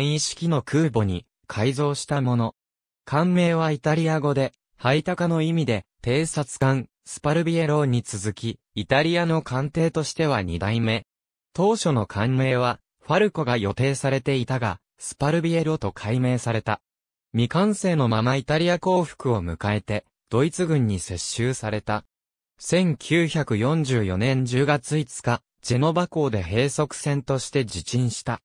簡易式の空母に改造したもの。艦名はイタリア語で、ハイタカの意味で、偵察艦、スパルビエローに続き、イタリアの艦艇としては2代目。当初の艦名は、ファルコが予定されていたが、スパルビエロと改名された。未完成のままイタリア降伏を迎えて、ドイツ軍に接収された。1944年10月5日、ジェノバ港で閉塞船として自沈した。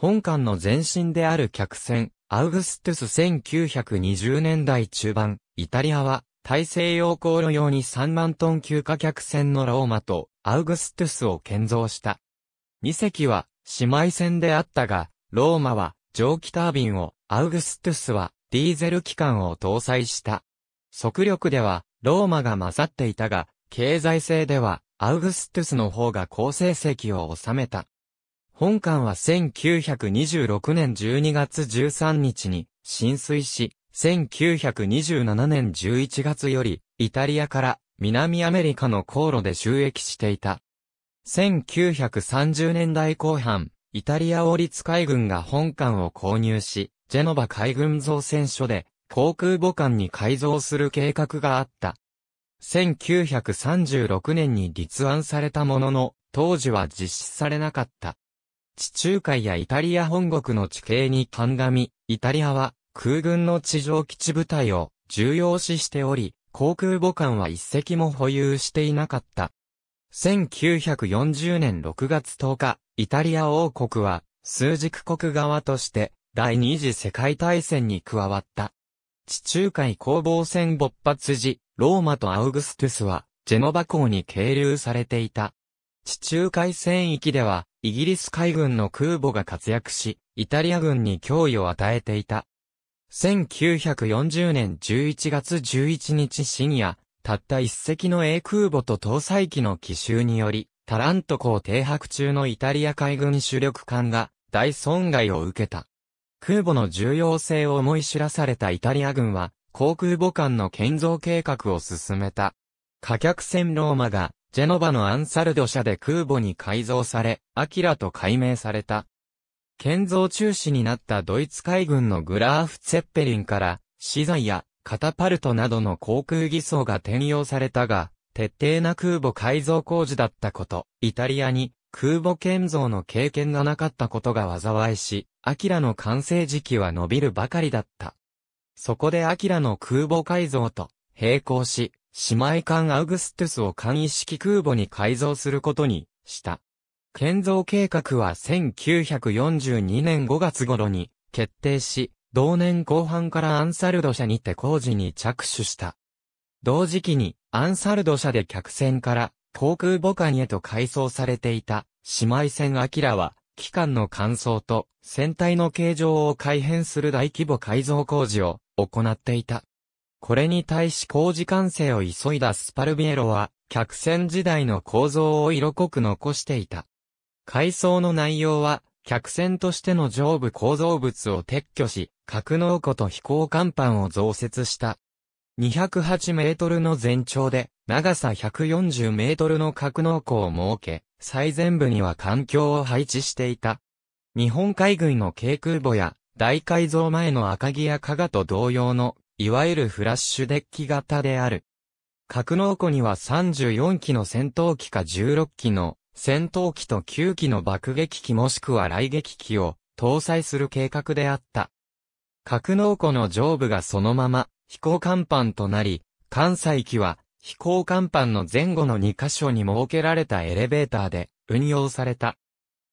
本館の前身である客船、アウグストゥス1920年代中盤、イタリアは、大西洋航路用に3万トン級貨客船のローマと、アウグストゥスを建造した。2隻は、姉妹船であったが、ローマは、蒸気タービンを、アウグストゥスは、ディーゼル機関を搭載した。速力では、ローマが勝っていたが、経済性では、アウグストゥスの方が好成績を収めた。本館は1926年12月13日に浸水し、1927年11月より、イタリアから南アメリカの航路で収益していた。1930年代後半、イタリア王立海軍が本艦を購入し、ジェノバ海軍造船所で航空母艦に改造する計画があった。1936年に立案されたものの、当時は実施されなかった。地中海やイタリア本国の地形に鑑み、イタリアは空軍の地上基地部隊を重要視しており、航空母艦は一隻も保有していなかった。1940年6月10日、イタリア王国は枢軸国側として第二次世界大戦に加わった。地中海攻防戦勃発時、ローマとアウグストゥスはジェノバ港に係留されていた。地中海戦域では、イギリス海軍の空母が活躍し、イタリア軍に脅威を与えていた。1940年11月11日深夜、たった一隻の英空母と搭載機の奇襲により、タラント港停泊中のイタリア海軍主力艦が大損害を受けた。空母の重要性を思い知らされたイタリア軍は、航空母艦の建造計画を進めた。貨客船ローマがジェノバのアンサルド社で空母に改造され、アキラと改名された。建造中止になったドイツ海軍のグラーフ・ツェッペリンから、資材やカタパルトなどの航空偽装が転用されたが、徹底な空母改造工事だったこと、イタリアに空母建造の経験がなかったことが災いし、アキラの完成時期は伸びるばかりだった。そこでアキラの空母改造と並行し、姉妹艦アウグストゥスを簡易式空母に改造することにした。建造計画は1942年5月頃に決定し、同年後半からアンサルド社にて工事に着手した。同時期にアンサルド社で客船から航空母艦へと改装されていた姉妹船アキラは機関の乾燥と船体の形状を改変する大規模改造工事を行っていた。これに対し工事完成を急いだスパルビエロは、客船時代の構造を色濃く残していた。階層の内容は、客船としての上部構造物を撤去し、格納庫と飛行甲板を増設した。208メートルの全長で、長さ140メートルの格納庫を設け、最前部には環境を配置していた。日本海軍の軽空母や、大改造前の赤城や加賀と同様のいわゆるフラッシュデッキ型である。格納庫には34機の戦闘機か16機の戦闘機と9機の爆撃機もしくは雷撃機を搭載する計画であった。格納庫の上部がそのまま飛行甲板となり、関西機は飛行甲板の前後の2箇所に設けられたエレベーターで運用された。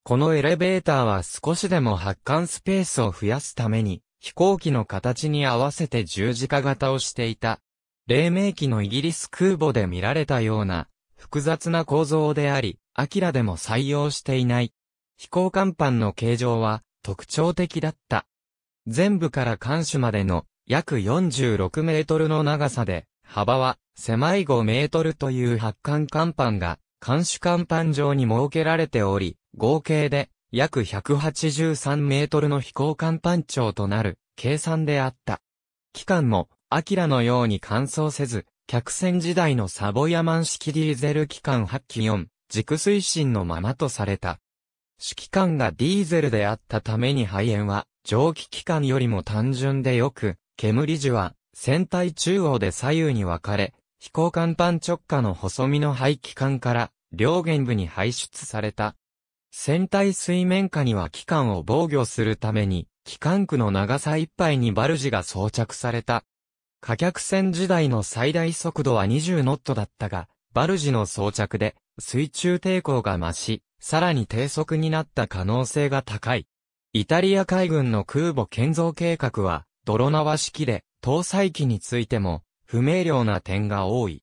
このエレベーターは少しでも発艦スペースを増やすために飛行機の形に合わせて十字架型をしていた。黎明期のイギリス空母で見られたような複雑な構造であり、アキラでも採用していない。飛行甲板の形状は特徴的だった。全部から艦首までの約46メートルの長さで、幅は狭い5メートルという発艦甲板が、艦首甲板上に設けられており、合計で約183メートルの飛行甲板長となる計算であった。機関も、アキラのように乾燥せず、客船時代のサボヤマン式ディーゼル機関8機4、軸推進のままとされた。指揮官がディーゼルであったために肺炎は、蒸気機関よりも単純でよく、煙樹は、船体中央で左右に分かれ、飛行甲板直下の細身の排気管から、両舷部に排出された。船体水面下には機関を防御するために、機関区の長さいっぱいにバルジが装着された。火客船時代の最大速度は20ノットだったが、バルジの装着で水中抵抗が増し、さらに低速になった可能性が高い。イタリア海軍の空母建造計画は、泥縄式で、搭載機についても、不明瞭な点が多い。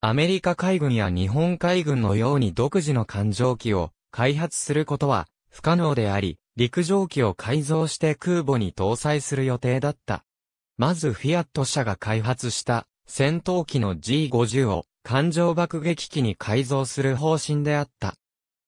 アメリカ海軍や日本海軍のように独自の艦上機を開発することは不可能であり、陸上機を改造して空母に搭載する予定だった。まずフィアット社が開発した戦闘機の G50 を艦上爆撃機に改造する方針であった。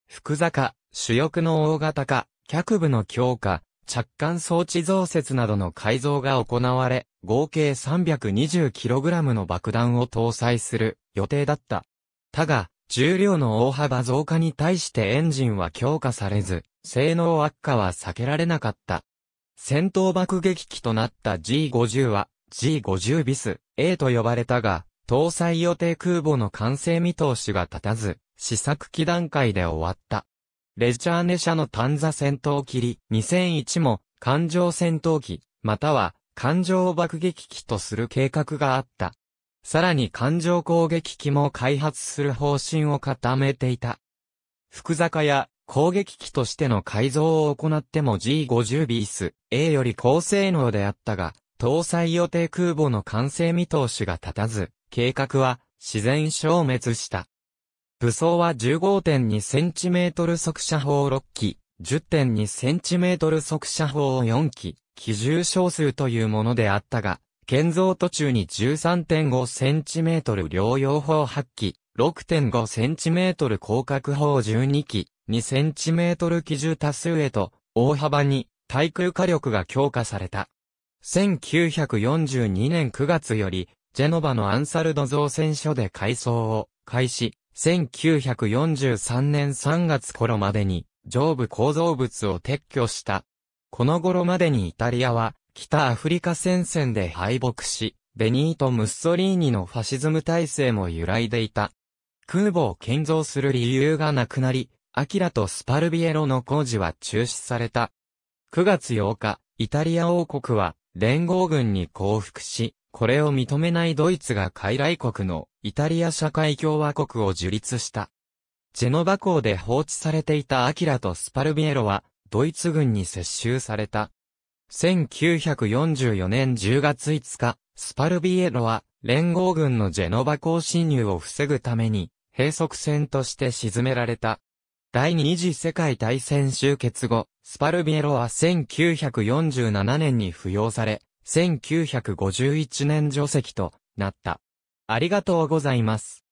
福坂、主翼の大型化、脚部の強化、着艦装置増設などの改造が行われ、合計 320kg の爆弾を搭載する予定だった。ただ、重量の大幅増加に対してエンジンは強化されず、性能悪化は避けられなかった。戦闘爆撃機となった G50 は G50 ビス A と呼ばれたが、搭載予定空母の完成見通しが立たず、試作機段階で終わった。レジャーネ社の単座戦闘機り2001も艦上戦闘機、または艦上爆撃機とする計画があった。さらに艦上攻撃機も開発する方針を固めていた。福坂や攻撃機としての改造を行っても G50B ス A より高性能であったが、搭載予定空母の完成見通しが立たず、計画は自然消滅した。武装は 15.2cm 速射砲6機、10.2cm 速射砲4機、機重少数というものであったが、建造途中に 13.5cm 両用砲8機、6.5cm 広角砲12機、2cm 機銃多数へと、大幅に対空火力が強化された。1942年9月より、ジェノバのアンサルド造船所で改装を開始、1943年3月頃までに上部構造物を撤去した。この頃までにイタリアは北アフリカ戦線で敗北し、ベニート・ムッソリーニのファシズム体制も揺らいでいた。空母を建造する理由がなくなり、アキラとスパルビエロの工事は中止された。9月8日、イタリア王国は連合軍に降伏し、これを認めないドイツが傀儡国のイタリア社会共和国を樹立した。ジェノバ港で放置されていたアキラとスパルビエロは、ドイツ軍に接収された。1944年10月5日、スパルビエロは、連合軍のジェノバ港侵入を防ぐために、閉塞船として沈められた。第二次世界大戦終結後、スパルビエロは1947年に付与され、1951年除籍となった。ありがとうございます。